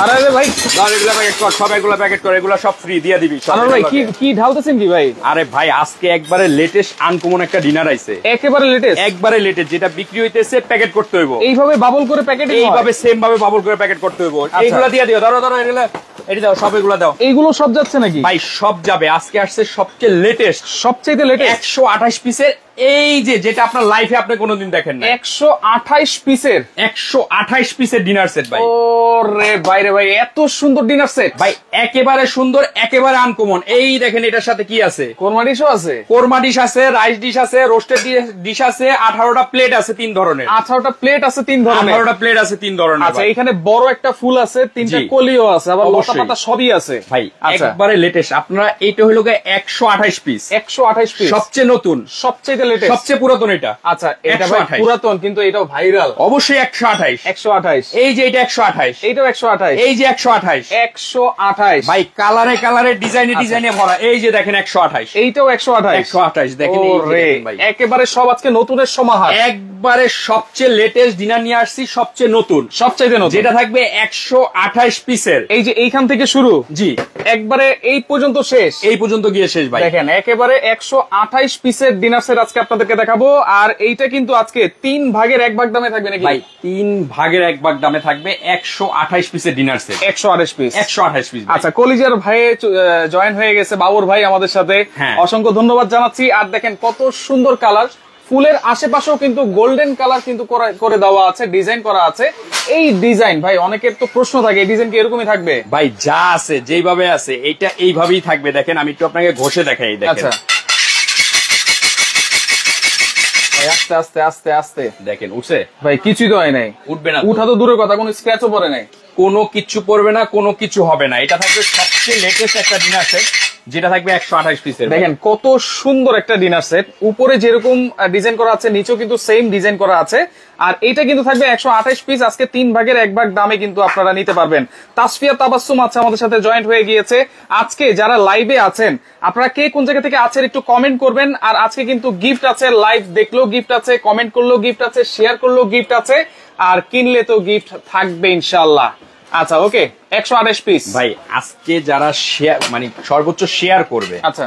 একেবারে লেটেস্ট একবারে লেটেস্ট যেটা বিক্রি হইতেছে প্যাকেট করতে হইব এইভাবে বাবল করে প্যাকেট এইভাবে সেম ভাবে বাবল করে প্যাকেট করতে হইব আচ্ছা। এইগুলা দিয়ে দিও ধরো ধরো এগুলা এটি দাও সব এগুলা দাও এইগুলো সব যাচ্ছে নাকি ভাই সব যাবে আজকে আসছে সবচেয়ে লেটেস্ট সবচেয়ে একশো আঠাশ পিসের এই যে যেটা আপনার লাইফে আপনি কোনোদিন দেখেন না 128 পিসের 128 পিসের ডিনার সেট ভাই ওরে ভাই রে ভাই এত সুন্দর ডিনার সেট ভাই একেবারে সুন্দর একেবারে আনকমন এই দেখেন এটার সাথে কি আছে কোরমা ডিশও আছে কোরমা ডিশ আছে রাইস ডিশ আছে রোস্টেড ডিশ আছে 18টা প্লেট আছে তিন ধরনের 18টা প্লেট আছে তিন ধরনের 18টা প্লেট আছে তিন ধরনের আচ্ছা এখানে বড় একটা ফুল আছে তিনটা কলিও আছে আবার লতা পাতা সবই আছে ভাই আচ্ছা। একবারে লেটেস্ট আপনারা এইটা হলো গে 128 পিস 128 পিস সবচেয়ে নতুন সবচেয়ে একেবারে সব আজকে নতুনের সমাহার একবারে সবচেয়ে লেটেস্ট ডিনার নিয়ে আসছি সবচেয়ে নতুন সবচেয়ে যেটা থাকবে 128 পিসের এই যে এইখান থেকে শুরু জি একবারে এই পর্যন্ত শেষ এই পর্যন্ত গিয়ে শেষ ভাই দেখেন একেবারে 128 পিসের ডিনার আজকে আজকে আপনাদেরকে দেখাবো আর এইটা কিন্তু আজকে তিন ভাগের এক ভাগ দামে থাকবে নাকি তিন ভাগের এক ভাগ দামে থাকবে একশো আঠাইশ পিসের ডিনার সেট একশো আঠাইশ পিস একশো আঠাইশ পিস আচ্ছা কলিজার ভাই জয়েন হয়ে গেছে বাবুর ভাই আমাদের সাথে হ্যাঁ। অসংখ্য ধন্যবাদ জানাচ্ছি আর দেখেন কত সুন্দর কালার ফুলের আশেপাশেও কিন্তু গোল্ডেন কালার কিন্তু করে দেওয়া আছে ডিজাইন করা আছে এই ডিজাইন ভাই অনেকের তো প্রশ্ন থাকে এই ডিজাইন কি এরকমই থাকবে ভাই যা আছে যেইভাবে আছে এটা এইভাবেই থাকবে দেখেন আমি একটু আপনাকে ঘষে দেখাই দেখেন আচ্ছা। আস্তে আস্তে আস্তে আস্তে দেখেন উঠছে ভাই কিছুই তো হয় নাই উঠবে না উঠা তো দূরের কথা কোনো স্ক্র্যাচও পরে নাই কোনো কিছু পড়বে না কোনো কিছু হবে না এটা থাকবে সবচেয়ে লেটেস্ট একটা জিনিস আছে যেটা থাকবে একশো আঠাশ পিসের দেখেন কত সুন্দর একটা ডিনার সেট উপরে যেরকম ডিজাইন করা আছে নিচেও কিন্তু সেম ডিজাইন করা আছে আর এটা কিন্তু থাকবে একশো আঠাশ পিস আজকে তিন ভাগের এক ভাগ দামে কিন্তু আপনারা নিতে পারবেন তাসফিয়া তাবাসুম আছে আমাদের সাথে জয়েন্ট হয়ে গিয়েছে আজকে যারা লাইভে আছেন আপনারা কে কোন জায়গা থেকে আছেন একটু কমেন্ট করবেন আর আজকে কিন্তু গিফট আছে লাইভ দেখলেও গিফট আছে কমেন্ট করলেও গিফট আছে শেয়ার করলেও গিফট আছে আর কিনলে তো গিফট থাকবে ইনশাল্লাহ আচ্ছা ওকে একশো আঠাশ পিস ভাই আজকে যারা শেয়ার মানে সর্বোচ্চ শেয়ার করবে আচ্ছা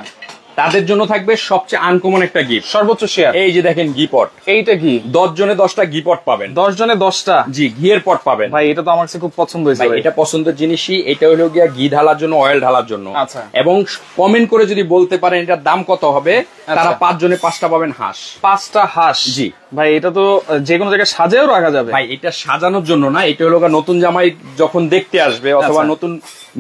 তাদের জন্য থাকবে সবচেয়ে আনকমন একটা গিফট সর্বোচ্চ শেয়ার এই যে দেখেন ঘি পট এইটা ঘি দশ জনে দশটা ঘি পট পাবেন দশ জনে দশটা জি এর পট পাবেন ভাই এটা তো আমার কাছে খুব পছন্দ হয়েছে এটা পছন্দের জিনিসই এটা হলো গিয়া ঘি ঢালার জন্য অয়েল ঢালার জন্য আচ্ছা এবং কমেন্ট করে যদি বলতে পারেন এটার দাম কত হবে আচ্ছা। তারা পাঁচ জনে পাঁচটা পাবেন হাঁস পাঁচটা হাঁস জি ভাই এটা তো যে কোনো জায়গায় সাজাও রাখা যাবে ভাই এটা সাজানোর জন্য না এটা হলো নতুন জামাই যখন দেখতে আসবে অথবা আচ্ছা। নতুন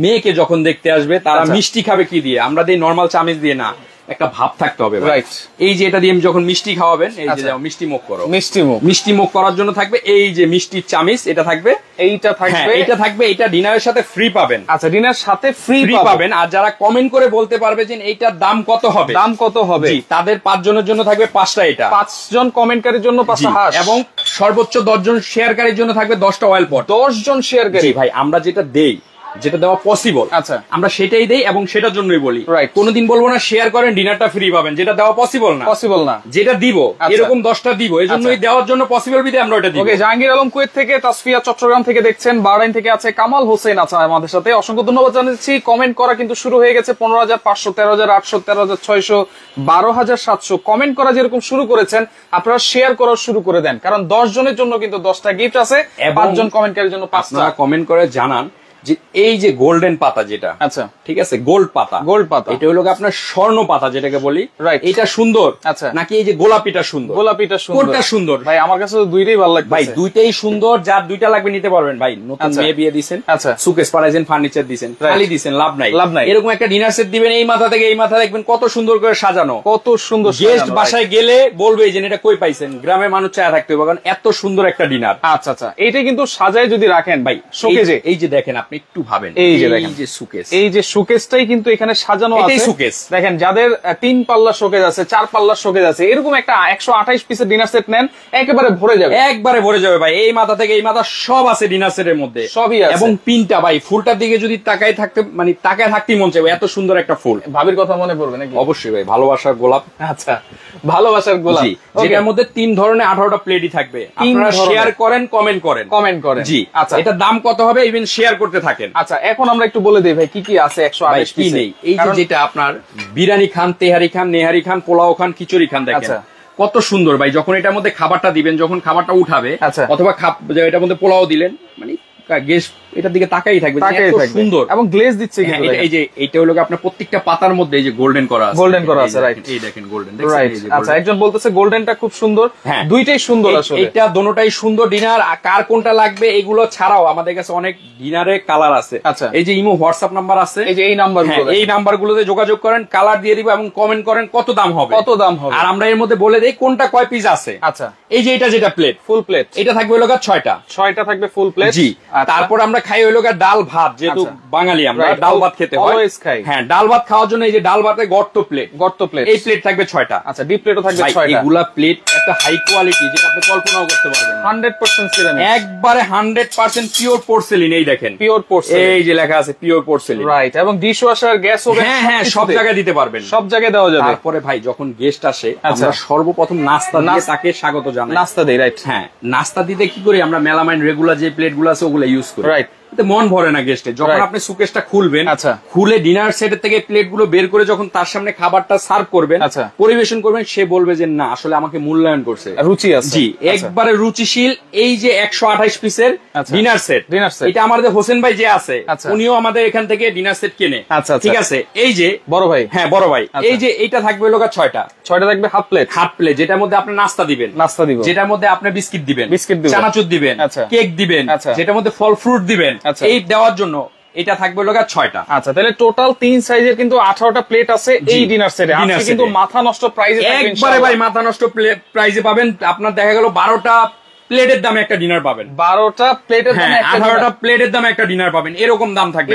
মেয়েকে যখন দেখতে আসবে তারা আচ্ছা। মিষ্টি খাবে কি দিয়ে আমরা দিই নর্মাল চামিচ দিয়ে না একটা ভাব থাকতে হবে রাইট এই যে এটা দিয়ে যখন মিষ্টি খাওয়াবেন এই যে আচ্ছা। মিষ্টি মুখ করো মিষ্টি মুখ মিষ্টি মুখ করার জন্য থাকবে এই যে মিষ্টির চামিচ এটা থাকবে এইটা থাকবে হ্যাঁ, এটা থাকবে এটা ডিনারের সাথে ফ্রি পাবেন আচ্ছা ডিনার সাথে ফ্রি পাবেন আর যারা কমেন্ট করে বলতে পারবে যে এইটার দাম কত হবে দাম কত হবে তাদের পাঁচজনের জন্য থাকবে পাঁচটা এটা পাঁচজন কমেন্টকারীর জন্য পাঁচটা হাস এবং সর্বোচ্চ দশজন শেয়ারকারীর জন্য থাকবে দশটা অয়েল পট দশজন শেয়ারকারী ভাই আমরা যেটা দেই যেটা দেওয়া পসিবল আচ্ছা আমরা সেটাই দেই এবং সেটার জন্যই বলি কোনদিন বলবো না শেয়ার করেন ডিনারটা ফ্রি পাবেন যেটা দেওয়া পসিবল না পসিবল না যেটা দিব আচ্ছা। এরকম দশটা দিব এই জন্যই আচ্ছা। দেওয়ার জন্য পসিবল বিধে আমরা ওটা দিই জাহাঙ্গীর আলম কুয়েত থেকে তাসফিয়া চট্টগ্রাম থেকে দেখছেন বাহরাইন থেকে আছে কামাল হোসেন আছে আমাদের সাথে অসংখ্য ধন্যবাদ জানাচ্ছি কমেন্ট করা কিন্তু শুরু হয়ে গেছে পনেরো হাজার পাঁচশো তেরো হাজার আটশো তেরো হাজার ছয়শো বারো হাজার সাতশো কমেন্ট করা যেরকম শুরু করেছেন আপনারা শেয়ার করা শুরু করে দেন কারণ দশ জনের জন্য কিন্তু দশটা গিফট আছে পাঁচজন কমেন্টকারীর জন্য পাঁচটা কমেন্ট করে জানান যে এই যে গোল্ডেন পাতা যেটা আচ্ছা ঠিক আছে গোল্ড পাতা গোল্ড পাতা এটা হলো আপনার স্বর্ণ পাতা যেটাকে বলি রাইট এটা সুন্দর আচ্ছা নাকি এই যে গোলাপিটা সুন্দর গোলাপিটা সুন্দর কোনটা সুন্দর ভাই আমার কাছে দুইটাই ভালো লাগে ভাই দুইটাই সুন্দর যার দুইটা লাগবে নিতে পারবেন ভাই নতুন আচ্ছা। মেয়ে বিয়ে দিবেন আচ্ছা সুকেস পারাইজেন ফার্নিচার দিবেন খালি দিবেন লাভ নাই লাভ নাই এরকম একটা ডিনার সেট দিবেন এই মাথা থেকে এই মাথা দেখবেন কত সুন্দর করে সাজানো কত সুন্দর গেস্ট বাসায় গেলে বলবে যে এটা কই পাইছেন গ্রামের মানুষ চায় থাকতে হবে কারণ এত সুন্দর একটা ডিনার আচ্ছা আচ্ছা এটা কিন্তু সাজায় যদি রাখেন ভাই শোকেজে এই যে দেখেন আপনি আপনি একটু ভাবেন এই যে দেখেন যে সুকেস এই যে সুকেসটাই কিন্তু এখানে সাজানো আছে সুকেস দেখেন যাদের তিন পাল্লা শোকেজ আছে চার পাল্লা শোকেজ আছে এরকম একটা একশো আঠাইশ পিসের ডিনার সেট নেন একেবারে ভরে যাবে একবারে ভরে যাবে ভাই এই মাথা থেকে এই মাথা সব আছে ডিনার সেটের মধ্যে সবই আছে এবং পিনটা ভাই ফুলটার দিকে যদি তাকায় থাকতে মানে তাকায় থাকতেই মন চাইবে এত সুন্দর একটা ফুল ভাবির কথা মনে পড়বে নাকি অবশ্যই ভাই ভালোবাসার গোলাপ আচ্ছা ভালোবাসার গোলাপ যেটার মধ্যে তিন ধরনের আঠারোটা প্লেটই থাকবে আপনারা শেয়ার করেন কমেন্ট করেন কমেন্ট করেন জি আচ্ছা এটা দাম কত হবে ইভেন শেয়ার করতে থাকেন আচ্ছা এখন আমরা একটু বলে দেই ভাই কি কি আছে একশো আড়াইশ কি নেই এই যেটা আপনার বিরিয়ানি খান তেহারি খান নেহারি খান পোলাও খান খিচুড়ি খান দেখেন আচ্ছা। কত সুন্দর ভাই যখন এটার মধ্যে খাবারটা দিবেন যখন খাবারটা উঠাবে আচ্ছা। অথবা এটার মধ্যে পোলাও দিলেন মানে এটার দিকে তাকাই থাকবে সুন্দর এবং গ্লেজ দিচ্ছে হ্যাঁ, কিন্তু এই যে এটা হলো আপনার প্রত্যেকটা পাতার মধ্যে এই যে গোল্ডেন করা আছে গোল্ডেন করা আছে রাইট এই দেখেন গোল্ডেন রাইট আচ্ছা একজন বলতেছে গোল্ডেনটা খুব সুন্দর হ্যাঁ। দুইটাই সুন্দর আসলে এটা দোনোটাই সুন্দর ডিনার কার কোনটা লাগবে এগুলো ছাড়াও আমাদের কাছে অনেক ডিনারে কালার আছে আচ্ছা এই যে ইমো হোয়াটসঅ্যাপ নাম্বার আছে এই যে এই নাম্বার হ্যাঁ, এই নাম্বার গুলোতে যোগাযোগ করেন কালার দিয়ে দিব এবং কমেন্ট করেন কত দাম হবে কত দাম হবে আর আমরা এর মধ্যে বলে দেই কোনটা কয় পিস আছে আচ্ছা এই যে এটা যেটা প্লেট ফুল প্লেট এটা থাকবে ছয়টা ছয়টা থাকবে ফুল প্লেট জি আচ্ছা। তারপর আমরা খাই হইলো ডাল ভাত যেহেতু আচ্ছা। বাঙালি আমরা ডাল ভাত খেতে হয় হ্যাঁ ডাল ভাত খাওয়ার জন্য এই যে ডাল ভাতে গর্ত প্লেট গর্ত প্লেট এই প্লেট থাকবে ছয়টা আচ্ছা ডিপ প্লেটও থাকবে ছয়টা এগুলা প্লেট একটা হাই কোয়ালিটি যেটা আপনি কল্পনাও করতে পারবেন হান্ড্রেড পার্সেন্ট সিরামিক একবারে হান্ড্রেড পার্সেন্ট পিওর পোর্সেলিন এই দেখেন পিওর পোর্সেলিন এই যে লেখা আছে পিওর পোর্সেলিন রাইট এবং ডিশ ওয়াশার গ্যাস ওভেন হ্যাঁ হ্যাঁ সব জায়গায় দিতে পারবেন সব জায়গায় দেওয়া যাবে তারপরে ভাই যখন গেস্ট আসে আচ্ছা। আমরা সর্বপ্রথম নাস্তা দিয়ে তাকে স্বাগত জানাই নাস্তা দেই রাইট হ্যাঁ নাস্তা দিতে কি করি আমরা মেলামাইন রেগুলার যে প্লেটগুলো আছে ওগুলো useful. Right. মন ভরে না গেস্টে যখন আপনি সুকেশটা খুলবেন আচ্ছা। খুলে ডিনার সেট থেকে প্লেট গুলো বের করে যখন তার সামনে খাবারটা সার্ভ করবেন আচ্ছা। পরিবেশন করবেন সে বলবে যে না আসলে আমাকে মূল্যায়ন করছে রুচি আছে জি আচ্ছা। একবারে রুচিশীল এই যে একশো আঠাইশ পিসের ডিনার সেট ডিনার সেট এটা আমাদের হোসেন ভাই যে আছে উনিও আমাদের এখান থেকে ডিনার সেট কেনে আচ্ছা ঠিক আছে এই যে বড় ভাই হ্যাঁ বড় ভাই এই যে এইটা থাকবে লোকা ছয়টা ছয়টা থাকবে হাফ প্লেট হাফ প্লেট যেটার মধ্যে আপনি নাস্তা দিবেন নাস্তা দিবেন যেটার মধ্যে আপনি বিস্কিট দিবেন বিস্কিট দিবেন চানাচুর দিবেন কেক দিবেন যেটার মধ্যে ফল ফ্রুট দিবেন আচ্ছা। এই দেওয়ার জন্য এটা থাকবে লোক ছয়টা আচ্ছা তাহলে টোটাল তিন সাইজের কিন্তু আঠারোটা প্লেট আছে এই ডিনার সেটে কিন্তু মাথা নষ্ট প্রাইজে একবারে ভাই মাথা নষ্ট প্রাইজে পাবেন আপনার দেখা গেল বারোটা প্লেটের দামে একটা ডিনার পাবেন বারোটা প্লেটের দামে হ্যাঁ, আঠারোটা প্লেটের দামে একটা ডিনার পাবেন এরকম দাম থাকবে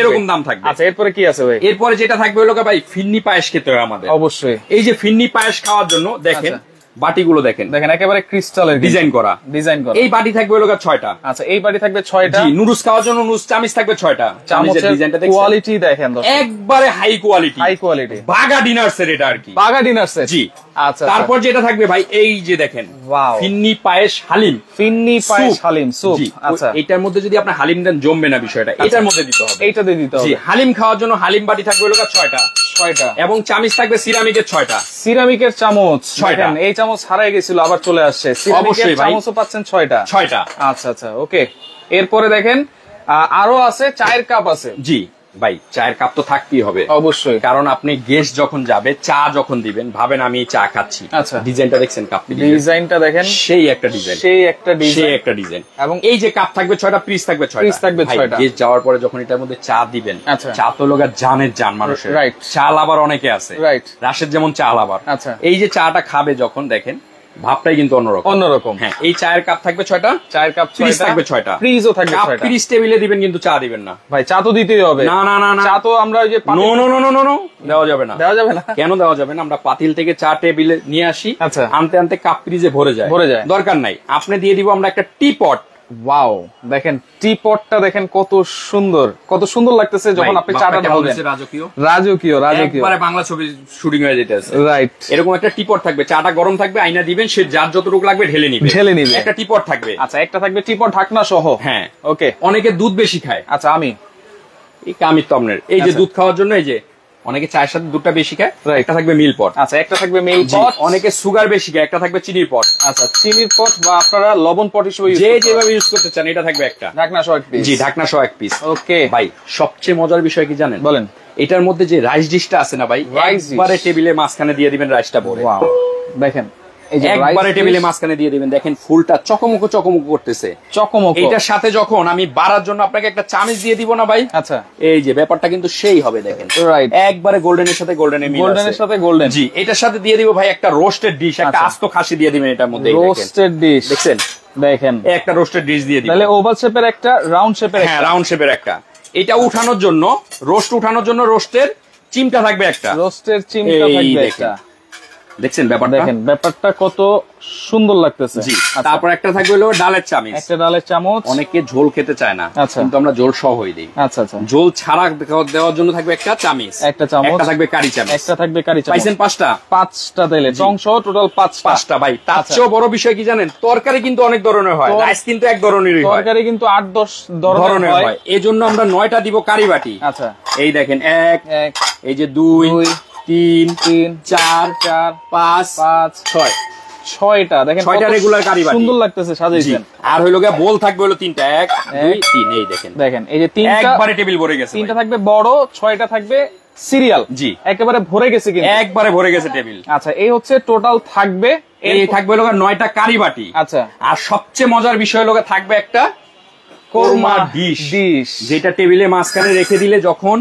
এরকম দাম থাকবে আচ্ছা এরপরে কি আছে ভাই এরপরে যেটা থাকবে ভাই ফিন্নি পায়েস খেতে আমাদের অবশ্যই এই যে ফিন্নি পায়েস খাওয়ার জন্য দেখেন আচ্ছা। বাটিগুলো দেখেন দেখেন একেবারে ক্রিস্টালের ডিজাইন করা ডিজাইন করা এই বাটি থাকবে এলাকা ছয়টা আচ্ছা এই বাটি থাকবে ছয়টা নুডলস খাওয়ার জন্য নুডলস চামিচ থাকবে ছয়টা চামচের ডিজাইনটা দেখেন কোয়ালিটি দেখেন একবারে হাই কোয়ালিটি হাই কোয়ালিটি বাগা ডিনার সেট এটা আর কি বাগা ডিনার সেট জি আচ্ছা, আচ্ছা। তারপর যেটা থাকবে ভাই এই যে দেখেন ফিন্নি পায়েস হালিম ফিন্নি পায়েস হালিম সুপ আচ্ছা এটার মধ্যে যদি আপনার হালিম দেন জমবে না বিষয়টা আচ্ছা। এটার মধ্যে দিতে হবে এটা দিয়ে দিতে হবে হালিম খাওয়ার জন্য হালিম বাটি থাকবে লোকা ছয়টা ছয়টা এবং চামচ থাকবে সিরামিকের ছয়টা সিরামিকের চামচ ছয়টা এই চামচ হারাই গেছিল আবার চলে আসছে সিরামিকের চামচও পাচ্ছেন ছয়টা ছয়টা আচ্ছা আচ্ছা ওকে এরপরে দেখেন আরো আছে চায়ের কাপ আছে জি ভাই চায়ের কাপ তো থাকতেই হবে অবশ্যই কারণ আপনি গেস্ট যখন যাবে চা যখন দিবেন ভাবেন আমি চা খাচ্ছি আচ্ছা ডিজাইনটা দেখছেন কাপ ডিজাইনটা দেখেন সেই একটা ডিজাইন সেই একটা সেই একটা ডিজাইন এবং এই যে কাপ থাকবে ছয়টা পিস থাকবে ছয়টা পিস থাকবে ছয়টা গেস্ট যাওয়ার পরে যখন এটার মধ্যে চা দিবেন আচ্ছা। চা তো লোক জানের জান মানুষের রাইট চা লাভার অনেকে আছে রাইট রাশের যেমন চা লাভার আচ্ছা এই যে চাটা খাবে যখন দেখেন ভাবটাই কিন্তু অন্যরকম অন্যরকম হ্যাঁ এই চায়ের কাপ থাকবে ছয়টা চায়ের কাপ থাকবে ছয়টা ফ্রিজও থাকবে ছয়টা ফ্রিজ টেবিলে দিবেন কিন্তু চা দিবেন না ভাই চা তো দিতেই হবে না না না চা তো আমরা ওই যে no no no no no দেওয়া যাবে না দেওয়া যাবে না কেন দেওয়া যাবে না আমরা পাতিল থেকে চা টেবিলে নিয়ে আসি আচ্ছা। আনতে আনতে কাপ ফ্রিজে ভরে যায় ভরে যায় দরকার নাই আপনি দিয়ে দিব আমরা একটা টি পট ওয়াও দেখেন টিপটটা দেখেন কত সুন্দর কত সুন্দর লাগতেছে যখন আপনি চাটা ঢালবেন রাজকীয় রাজকীয় একবারে বাংলা ছবি শুটিং হয়ে আছে রাইট এরকম একটা টিপট থাকবে চাটা গরম থাকবে আয়না দিবেন সে যার যতটুকু লাগবে ঢেলে নিবে ঢেলে নিবে একটা টিপট থাকবে আচ্ছা একটা থাকবে টিপট ঢাকনা সহ হ্যাঁ ওকে অনেকে দুধ বেশি খায় আচ্ছা আমি এই কামিত তমনের এই যে আচ্ছা। দুধ খাওয়ার জন্য এই যে অনেকে চায়ের সাথে দুটা আচ্ছা, বেশি খায় একটা থাকবে মিল পট আচ্ছা একটা থাকবে মিল পট অনেকে সুগার বেশি খায় একটা থাকবে চিনির পট আচ্ছা চিনির পট বা আপনারা লবণ পট হিসেবে যে যেভাবে ইউজ করতে চান এটা থাকবে একটা ঢাকনা সহ এক পিস জি ঢাকনা সহ এক পিস ওকে ভাই সবচেয়ে মজার বিষয় কি জানেন বলেন এটার মধ্যে যে রাইস ডিশটা আছে না ভাই রাইস টেবিলে মাঝখানে দিয়ে দিবেন রাইসটা ভরে দেখেন একবারে টেবিলে মাঝখানে দিয়ে দিবেন দেখেন ফুলটা চকমকো চকমকো করতেছে চকমকো এটার সাথে যখন আমি বাড়ার জন্য আপনাকে একটা চামচ দিয়ে দিব না ভাই আচ্ছা এই যে ব্যাপারটা কিন্তু সেই হবে দেখেন রাইট একবারে গোল্ডেনের সাথে গোল্ডেন গোল্ডেনের সাথে গোল্ডেন জি এটার সাথে দিয়ে দিব ভাই একটা রোস্টেড ডিশ একটা আচ্ছা। আস্ত খাসি দিয়ে দিবেন এটার মধ্যে রোস্টেড ডিশ দেখছেন দেখেন একটা রোস্টেড ডিশ দিয়ে দিবেন তাহলে ওভাল শেপের একটা রাউন্ড শেপের হ্যাঁ রাউন্ড শেপের একটা এটা উঠানোর জন্য রোস্ট উঠানোর জন্য রোস্টের চিমটা থাকবে একটা রোস্টের চিমটা থাকবে একটা দেখছেন ব্যাপারটা দেখেন ব্যাপারটা কত সুন্দর লাগতেছে আচ্ছা। তারপর একটা থাকবে হলো ডালের চামচ একটা ডালের চামচ অনেকে ঝোল খেতে চায় না আচ্ছা। কিন্তু আমরা ঝোল সহই দিই আচ্ছা আচ্ছা ঝোল ছাড়া দেওয়ার জন্য থাকবে একটা চামচ একটা চামচ একটা থাকবে কারি চামচ একটা থাকবে কারি চামচ পাইছেন পাঁচটা পাঁচটা তেলে অংশ টোটাল পাঁচ পাঁচটা ভাই তার আচ্ছা। চেয়ে বড় বিষয় কি জানেন তরকারি কিন্তু অনেক ধরনের হয় রাইস কিন্তু এক ধরনেরই হয় তরকারি কিন্তু আট দশ ধরনের হয় এজন্য আমরা নয়টা দিব কারি বাটি আচ্ছা এই দেখেন এক এক এই যে দুই তিন তিন চার চার পাঁচ পাঁচ ছয় ছয়টা দেখেন ছয়টা রেগুলার কারিবারি সুন্দর লাগতেছে সাজাইছেন আর হইলো গিয়া বল থাকবে হলো তিনটা এক দুই তিন এই দেখেন দেখেন এই যে তিনটা একবারে টেবিল ভরে গেছে তিনটা থাকবে বড় ছয়টা থাকবে সিরিয়াল জি একেবারে ভরে গেছে কিন্তু একবারে ভরে গেছে টেবিল আচ্ছা এই হচ্ছে টোটাল থাকবে এই থাকবে লোক নয়টা কারিবাটি আচ্ছা আর সবচেয়ে মজার বিষয় লোকে থাকবে একটা কোরমা ডিশ ডিশ যেটা টেবিলে মাঝখানে রেখে দিলে যখন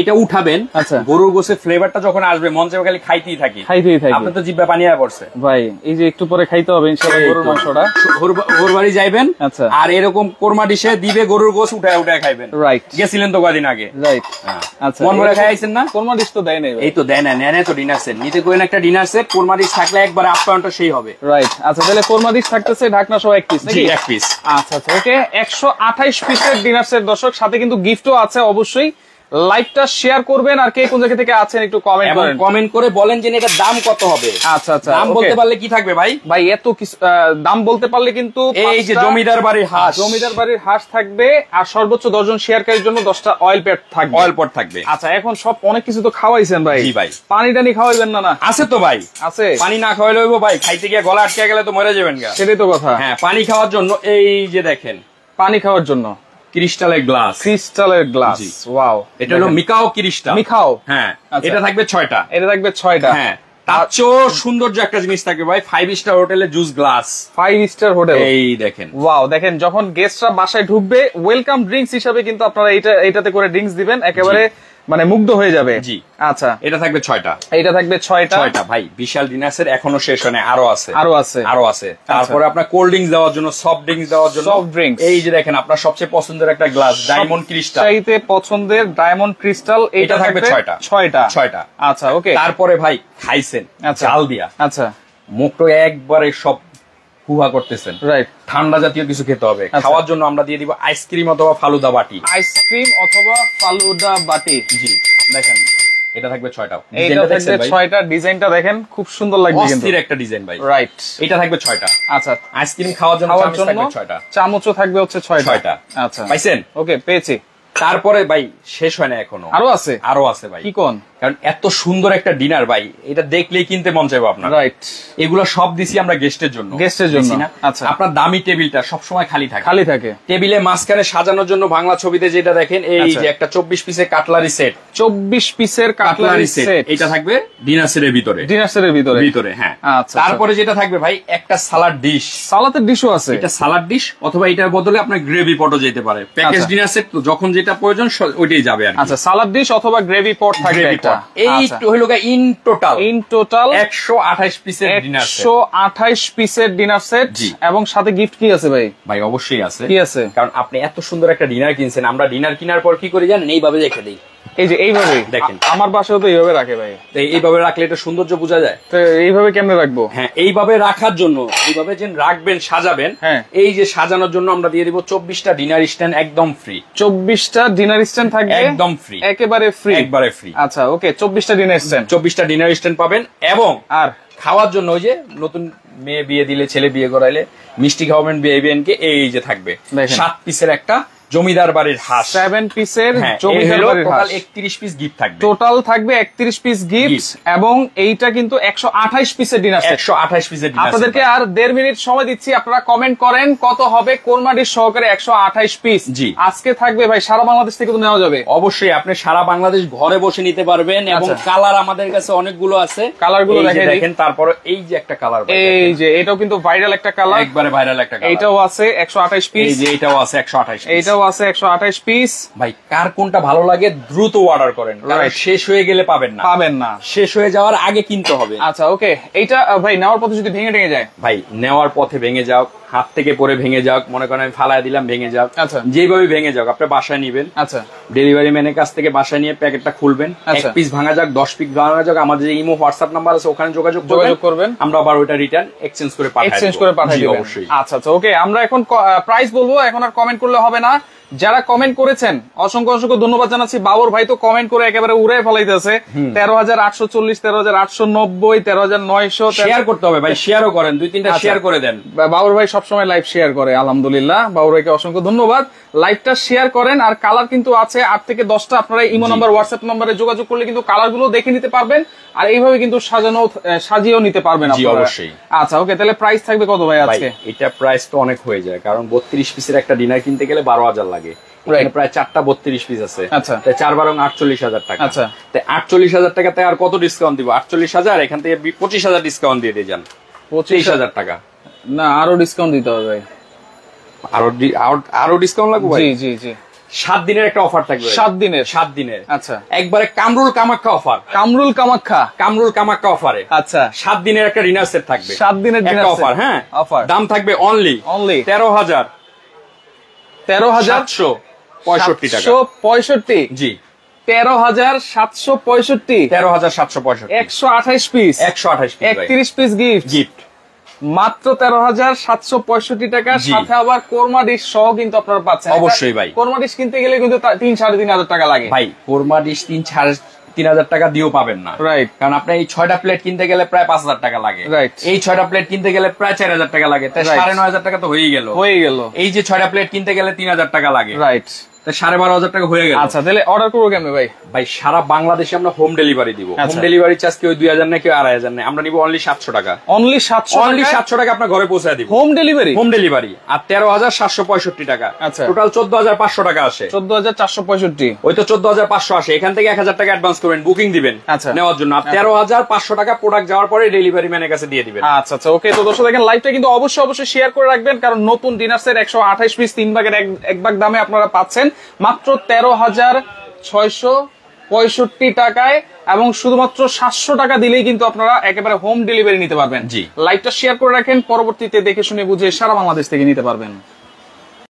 এটা উঠাবেন আচ্ছা। গরুর গোসের ফ্লেভারটা যখন আসবে মন চাইবে খালি খাইতেই থাকি খাইতেই থাকি আপনি তো জিব্বা পানি আর পড়ছে ভাই এই যে একটু পরে খাইতে হবে ইনশাআল্লাহ গরুর মাংসটা গরুর বাড়ি যাইবেন আচ্ছা আর এরকম কোরমা ডিশে দিবে গরুর গোস উঠায় উঠায় খাইবেন রাইট গেছিলেন তো কদিন আগে রাইট হ্যাঁ। আচ্ছা মন ভরে খাইছেন না কোরমা ডিশ তো দেয় না এই তো দেয় না নেনে তো ডিনার সেট নিতে কোন একটা ডিনার সেট কোরমা ডিশ থাকলে একবার আপ্যায়নটা সেই হবে রাইট আচ্ছা তাহলে কোরমা ডিশ থাকতেছে ঢাকনা সহ এক পিস নাকি এক পিস আচ্ছা আচ্ছা ওকে 128 পিসের ডিনার সেট দর্শক সাথে কিন্তু গিফটও আছে অবশ্যই লাইভটা শেয়ার করবেন আর কে কোন জায়গা থেকে আছেন একটু কমেন্ট করেন কমেন্ট করে বলেন যে এটা দাম কত হবে আচ্ছা আচ্ছা দাম বলতে পারলে কি থাকবে ভাই ভাই এত দাম বলতে পারলে কিন্তু এই যে জমিদার বাড়ির হ্যাঁ, হাঁস জমিদার বাড়ির হাঁস থাকবে আর সর্বোচ্চ 10 জন শেয়ারকারীর জন্য 10টা অয়েল প্যাড থাকবে অয়েল পট থাকবে আচ্ছা এখন সব অনেক কিছু তো খাওয়াইছেন ভাই জি ভাই পানি টানি খাওয়াইবেন না না আছে তো ভাই আছে পানি না খাওয়াইলে হইবো ভাই খাইতে গিয়ে গলা আটকে গেলে তো মরে যাবেন গা সেটাই তো কথা হ্যাঁ পানি খাওয়ার জন্য এই যে দেখেন পানি খাওয়ার জন্য ক্রিস্টালের গ্লাস ক্রিস্টালের গ্লাস ওয়াও এটা হলো মিকাও ক্রিস্টাল মিকাও হ্যাঁ আচ্ছা। এটা থাকবে ছয়টা এটা থাকবে ছয়টা হ্যাঁ তার চেয়েও সৌন্দর্য একটা জিনিস থাকে ভাই ফাইভ স্টার হোটেলে juice glass five star hotel এই দেখেন ওয়াও দেখেন যখন গেস্টরা বাসায় ঢুকবে ওয়েলকাম ড্রিঙ্কস হিসাবে কিন্তু আপনারা এটা এটাতে করে ড্রিঙ্কস দিবেন একেবারে মানে মুগ্ধ হয়ে যাবে জি আচ্ছা এটা থাকবে ছয়টা এটা থাকবে ছয়টা ছয়টা ভাই বিশাল ডিনার্স এর এখনো শেষ হয় আরো আছে আরো আছে আরো আছে আচ্ছা। তারপরে আপনার কোল্ড ড্রিঙ্কস দেওয়ার জন্য সফট ড্রিঙ্কস দেওয়ার জন্য সফট ড্রিঙ্কস এই যে দেখেন আপনার সবচেয়ে পছন্দের একটা গ্লাস ডায়মন্ড ক্রিস্টাল চাইতে পছন্দের ডায়মন্ড ক্রিস্টাল এটা থাকবে ছয়টা ছয়টা ছয়টা আচ্ছা ওকে তারপরে ভাই খাইছেন চাল আচ্ছা। দিয়া আচ্ছা মুখটা একবারে সব হুয়া করতেছেন ঠান্ডা জাতীয় কিছু খেতে হবে আচ্ছা। খাওয়ার জন্য আমরা দিয়ে দিব আইসক্রিম অথবা ফালুদা বাটি আইসক্রিম অথবা ফালুদা বাটি জি দেখেন এটা থাকবে ছয়টা এটা ছয়টা ডিজাইনটা দেখেন খুব সুন্দর লাগবে একটা ডিজাইন ভাই রাইট এটা থাকবে ছয়টা আচ্ছা আইসক্রিম খাওয়ার জন্য ছয়টা থাকবে হচ্ছে ছয়টা আচ্ছা পাইছেন ওকে পেয়েছি তারপরে ভাই শেষ হয় না এখনো আরো আছে আরো আছে ভাই কি কোন কারণ এত সুন্দর একটা ডিনার ভাই এটা দেখলেই কিনতে মন চাইবো আপনার রাইট এগুলো সব দিছি আমরা গেস্টের জন্য গেস্টের জন্য আচ্ছা আপনার দামি টেবিলটা সব সময় খালি থাকে খালি থাকে টেবিলে মাঝখানে সাজানোর জন্য বাংলা ছবিতে যেটা দেখেন এই আচ্ছা। যে একটা চব্বিশ পিসের কাটলারি সেট চব্বিশ পিসের কাটলারি সেট এটা থাকবে ডিনার সেটের ভিতরে ডিনার সেটের ভিতরে ভিতরে হ্যাঁ আচ্ছা, আচ্ছা। তারপরে যেটা থাকবে ভাই একটা সালাড ডিশ সালাদের ডিশও আছে এটা সালাড ডিশ অথবা এটার বদলে আপনার গ্রেভি পটো যেতে পারে প্যাকেজ ডিনার সেট তো যখন যে যেটা প্রয়োজন ওইটাই যাবে আর আচ্ছা সালাদ ডিশ অথবা গ্রেভি পট থাকবে এটা এই আচ্ছা। হলো ইন টোটাল ইন টোটাল 128 পিসের ডিনার সেট 128 পিসের ডিনার সেট এবং সাথে গিফট কি আছে ভাই ভাই অবশ্যই আছে কি আছে কারণ আপনি এত সুন্দর একটা ডিনার কিনছেন আমরা ডিনার কিনার পর কি করি জানেন এইভাবে রেখে দেই এই যে এইভাবে দেখেন আমার বাসাও তো এইভাবে রাখে ভাই এইভাবে রাখলে এটা সৌন্দর্য বোঝা যায় তো এইভাবে কেমনে রাখবো হ্যাঁ এইভাবে রাখার জন্য এইভাবে যে রাখবেন সাজাবেন হ্যাঁ। এই যে সাজানোর জন্য আমরা দিয়ে দিব চব্বিশটা ডিনার স্ট্যান্ড একদম ফ্রি চব্বিশটা ডিনার স্ট্যান্ড থাকবে একদম ফ্রি একেবারে ফ্রি একবারে ফ্রি আচ্ছা ওকে চব্বিশটা ডিনার স্ট্যান্ড চব্বিশটা ডিনার স্ট্যান্ড পাবেন এবং আর খাওয়ার জন্য ওই যে নতুন মেয়ে বিয়ে দিলে ছেলে বিয়ে করাইলে মিষ্টি খাওয়াবেন বিয়ে কে এই যে থাকবে সাত পিসের একটা জমিদার বাড়ির হাস সেভেন পিসের জমিদার বাড়ির একত্রিশ পিস গিফট থাকবে টোটাল থাকবে একত্রিশ পিস গিফট এবং এইটা কিন্তু একশো আঠাইশ পিসের ডিনার একশো আঠাইশ পিসের আপনাদেরকে আর দেড় মিনিট সময় দিচ্ছি আপনারা কমেন্ট করেন কত হবে কোরমাটির সহকারে একশো আঠাইশ পিস জি আজকে থাকবে ভাই সারা বাংলাদেশ থেকে তো নেওয়া যাবে অবশ্যই আপনি সারা বাংলাদেশ ঘরে বসে নিতে পারবেন এবং আচ্ছা। কালার আমাদের কাছে অনেকগুলো আছে কালার গুলো দেখেন তারপর এই যে একটা কালার এই যে এটাও কিন্তু ভাইরাল একটা কালার একবারে ভাইরাল একটা কালার এটাও আছে একশো আঠাইশ পিস এটাও আছে একশো আঠাইশ এইটাও আছে একশো আঠাইশ পিস ভাই কার কোনটা ভালো লাগে দ্রুত অর্ডার করেন শেষ হয়ে গেলে পাবেন না পাবেন না শেষ হয়ে যাওয়ার আগে কিনতে হবে আচ্ছা ওকে এইটা ভাই নেওয়ার পথে যদি ভেঙে ভেঙে যায় ভাই নেওয়ার পথে ভেঙে যাও হাত থেকে পরে ভেঙে যাক মনে করেন আমি ফালায় দিলাম ভেঙে যাক আচ্ছা যেভাবে ভেঙে যাক আপনি বাসায় নিবেন আচ্ছা ডেলিভারি ম্যানের কাছ থেকে বাসায় নিয়ে প্যাকেটটা খুলবেন এক পিস আচ্ছা। ভাঙা যাক দশ পিস ভাঙা যাক আমাদের যে ইমো হোয়াটসঅ্যাপ নাম্বার আছে ওখানে যোগাযোগ যোগাযোগ করবেন আমরা আবার ওইটা রিটার্ন এক্সচেঞ্জ করে পাঠাই এক্সচেঞ্জ করে পাঠাই অবশ্যই আচ্ছা আচ্ছা ওকে আমরা এখন প্রাইস বলবো এখন আর কমেন্ট করলে হবে না যারা কমেন্ট করেছেন অসংখ্য অসংখ্য ধন্যবাদ জানাচ্ছি বাবর ভাই তো কমেন্ট করে একেবারে উড়ে ফেলাইতেছে তেরো হাজার আটশো চল্লিশ তেরো হাজার আটশো নব্বই তেরো হাজার নয়শো শেয়ার করতে হবে ভাই শেয়ারও করেন দুই তিনটা শেয়ার আচ্ছা। করে দেন বাবর ভাই সবসময় লাইভ শেয়ার করে আলহামদুলিল্লাহ বাবর ভাইকে অসংখ্য ধন্যবাদ লাইভটা শেয়ার করেন আর কালার কিন্তু আছে আট থেকে দশটা আপনারা ইমো নাম্বার হোয়াটসঅ্যাপ নাম্বারে যোগাযোগ করলে কিন্তু কালার গুলো দেখে নিতে পারবেন আর এইভাবে কিন্তু সাজানো সাজিয়েও নিতে পারবেন অবশ্যই আচ্ছা ওকে তাহলে প্রাইস থাকবে কত ভাই আজকে এটা প্রাইস তো অনেক হয়ে যায় কারণ বত্রিশ পিসের একটা ডিনার কিনতে গেলে বারো হাজার লাগে লাগে প্রায় চারটা বত্রিশ পিস আছে আচ্ছা চার বারং আটচল্লিশ হাজার টাকা আচ্ছা আটচল্লিশ হাজার টাকাতে আর কত ডিসকাউন্ট দিব আটচল্লিশ হাজার এখান থেকে পঁচিশ হাজার ডিসকাউন্ট দিয়ে দিয়ে যান পঁচিশ হাজার টাকা না আরো ডিসকাউন্ট দিতে হবে আরো আরো ডিসকাউন্ট লাগবে জি জি জি সাত দিনের একটা অফার থাকবে সাত দিনের সাত দিনের আচ্ছা একবারে কামরুল কামাখ্যা অফার কামরুল কামাখ্যা কামরুল কামাখ্যা অফারে আচ্ছা সাত দিনের একটা ডিনার সেট থাকবে সাত দিনের একটা অফার হ্যাঁ অফার দাম থাকবে অনলি অনলি তেরো হাজার তেরো হাজার পঁয়ষট্টি জি তেরো হাজার সাতশো পঁয়ষট্টি তেরো হাজার সাতশো পঁয়ষট্টি একশো আঠাইশ পিস একশো আঠাইশ একত্রিশ পিস গিফট গিফট মাত্র তেরো হাজার সাতশো পঁয়ষট্টি টাকা সাথে আবার কোরমা ডিশ সহ কিন্তু আপনারা পাচ্ছেন অবশ্যই ভাই কোরমা ডিশ কিনতে গেলে কিন্তু তিন সাড়ে তিন হাজার টাকা লাগে ভাই কোরমা ডিশ তিন সাড়ে তিন হাজার টাকা দিয়েও পাবেন না রাইট কারণ আপনার এই ছয়টা প্লেট কিনতে গেলে প্রায় পাঁচ হাজার টাকা লাগে রাইট এই ছয়টা প্লেট কিনতে গেলে প্রায় চার হাজার টাকা লাগে তাই সাড়ে নয় হাজার টাকা তো হয়ে গেল হয়ে গেল এই যে ছয়টা প্লেট কিনতে গেলে তিন হাজার টাকা লাগে রাইট সাড়ে বারো হাজার টাকা হয়ে গেল আচ্ছা তাহলে অর্ডার করবো কেমন ভাই ভাই সারা বাংলাদেশে আমরা হোম ডেলিভারি দিব হোম ডেলিভারি চার্জ কেউ দুই হাজার না কেউ আড়াই হাজার নেই আমরা নিব অনলি সাতশো টাকা অনলি সাতশো অনলি সাতশো টাকা আপনার ঘরে পৌঁছে দিব হোম ডেলিভারি হোম ডেলিভারি আর তেরো হাজার সাতশো পঁয়ষট্টি টাকা আচ্ছা টোটাল চোদ্দ হাজার পাঁচশো টাকা আসে চোদ্দ হাজার চারশো পঁয়ষট্টি ওই তো চোদ্দ হাজার পাঁচশো আসে এখান থেকে এক হাজার টাকা অ্যাডভান্স করবেন বুকিং দিবেন আচ্ছা নেওয়ার জন্য আর আচ্ছা। তেরো হাজার পাঁচশো টাকা প্রোডাক্ট যাওয়ার পরে ডেলিভারি ম্যানের কাছে দিয়ে দিবেন আচ্ছা আচ্ছা ওকে তো দর্শক দেখেন লাইভটা কিন্তু অবশ্যই অবশ্যই শেয়ার করে রাখবেন কারণ নতুন ডিনার সেট একশো আঠাশ পিস তিন ভাগের এক ভাগ দামে আপনারা পাচ্ছেন মাত্র তেরো হাজার ছয়শো পঁয়ষট্টি টাকায় এবং শুধুমাত্র সাতশো টাকা দিলেই কিন্তু আপনারা একেবারে হোম ডেলিভারি নিতে পারবেন জি লাইভটা শেয়ার করে রাখেন পরবর্তীতে দেখে শুনে বুঝে সারা বাংলাদেশ থেকে নিতে পারবেন